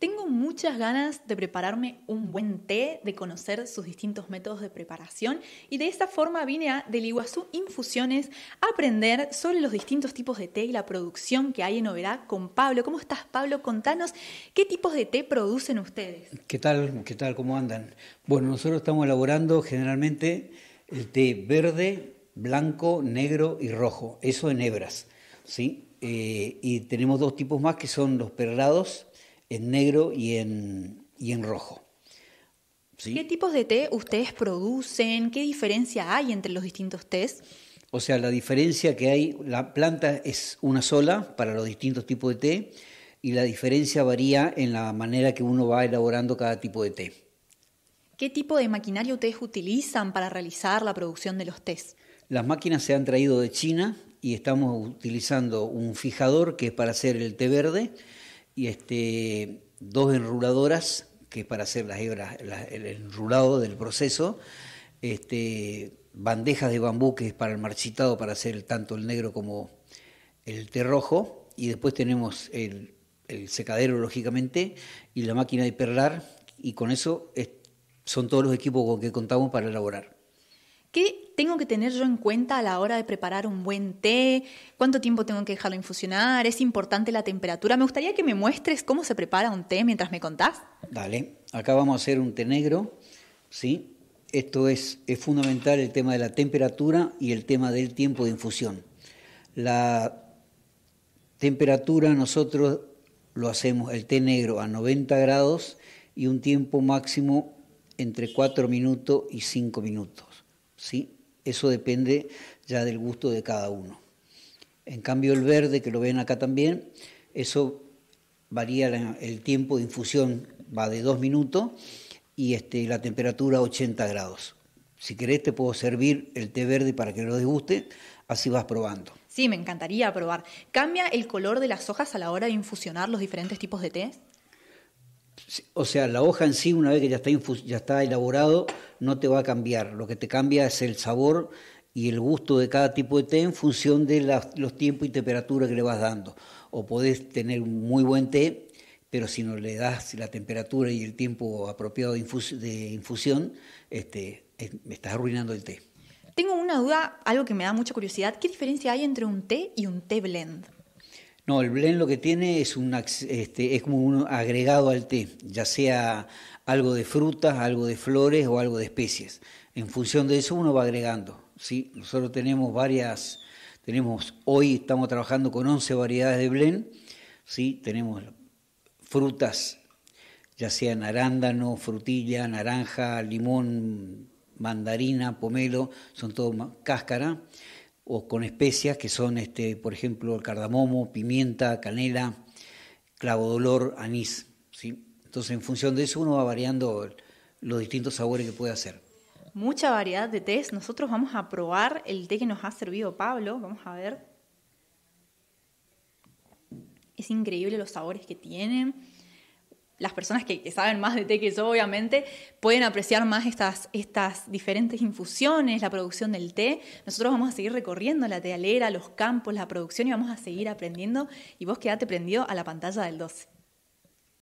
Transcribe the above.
Tengo muchas ganas de prepararme un buen té, de conocer sus distintos métodos de preparación y de esta forma vine a Del Iguazú Infusiones a aprender sobre los distintos tipos de té y la producción que hay en Oberá con Pablo. ¿Cómo estás Pablo? Contanos qué tipos de té producen ustedes. ¿Qué tal? ¿Qué tal? ¿Cómo andan? Bueno, nosotros estamos elaborando generalmente el té verde, blanco, negro y rojo, eso en hebras, ¿sí? Eh, y tenemos dos tipos más que son los perlados en negro y en, y en rojo. ¿Qué tipos de té ustedes producen? ¿Qué diferencia hay entre los distintos tés? O sea, la diferencia que hay, la planta es una sola para los distintos tipos de té y la diferencia varía en la manera que uno va elaborando cada tipo de té. ¿Qué tipo de maquinaria ustedes utilizan para realizar la producción de los tés? Las máquinas se han traído de China y estamos utilizando un fijador que es para hacer el té verde, y este, dos enruladoras, que es para hacer las hebras, el enrulado del proceso, este, bandejas de bambú, que es para el marchitado, para hacer tanto el negro como el té rojo, y después tenemos el, secadero, lógicamente, y la máquina de perlar, y con eso son todos los equipos con que contamos para elaborar. ¿Qué tengo que tener yo en cuenta a la hora de preparar un buen té? ¿Cuánto tiempo tengo que dejarlo infusionar? ¿Es importante la temperatura? Me gustaría que me muestres cómo se prepara un té mientras me contás. Dale, acá vamos a hacer un té negro, ¿sí? Esto es, es fundamental el tema de la temperatura y el tema del tiempo de infusión. La temperatura nosotros lo hacemos el té negro a 90 grados y un tiempo máximo entre 4 minutos y 5 minutos. ¿sí? Eso depende ya del gusto de cada uno. En cambio, el verde, que lo ven acá también, eso varía el tiempo de infusión, va de 2 minutos y este, la temperatura 80 grados. Si querés te puedo servir el té verde para que lo disguste, así vas probando. Sí, me encantaría probar. ¿Cambia el color de las hojas a la hora de infusionar los diferentes tipos de té? o sea, la hoja en sí, una vez que ya está, ya está elaborado, no te va a cambiar. Lo que te cambia es el sabor y el gusto de cada tipo de té en función de los tiempos y temperatura que le vas dando. O podés tener un muy buen té, pero si no le das la temperatura y el tiempo apropiado de, infusión, este, me estás arruinando el té. Tengo una duda, algo que me da mucha curiosidad. ¿Qué diferencia hay entre un té y un té blend? No, el blend lo que tiene es, un, este, es como un agregado al té, ya sea algo de frutas, algo de flores o algo de especies. En función de eso uno va agregando. ¿sí? Nosotros tenemos varias, tenemos hoy estamos trabajando con 11 variedades de blend. ¿sí? Tenemos frutas, ya sea narándano, frutilla, naranja, limón, mandarina, pomelo, son todo cáscara o con especias que son, este, por ejemplo, el cardamomo, pimienta, canela, clavodolor, anís. ¿sí? Entonces, en función de eso, uno va variando los distintos sabores que puede hacer. Mucha variedad de tés. Nosotros vamos a probar el té que nos ha servido Pablo. Vamos a ver. Es increíble los sabores que tienen las personas que, saben más de té que yo, obviamente, pueden apreciar más estas, estas diferentes infusiones, la producción del té. Nosotros vamos a seguir recorriendo la tealera, los campos, la producción y vamos a seguir aprendiendo. Y vos quedate prendido a la pantalla del 12.